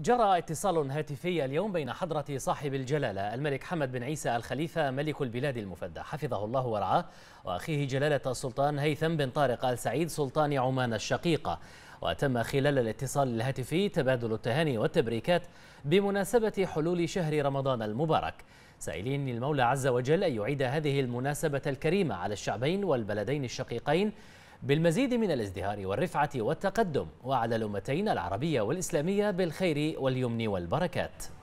جرى اتصال هاتفي اليوم بين حضرة صاحب الجلالة الملك حمد بن عيسى الخليفة ملك البلاد المفدى حفظه الله ورعاه وأخيه جلالة السلطان هيثم بن طارق آل سعيد سلطان عمان الشقيقة وتم خلال الاتصال الهاتفي تبادل التهاني والتبريكات بمناسبة حلول شهر رمضان المبارك سائلين المولى عز وجل أن يعيد هذه المناسبة الكريمة على الشعبين والبلدين الشقيقين بالمزيد من الازدهار والرفعة والتقدم وعلى الأمتين العربية والإسلامية بالخير واليمن والبركات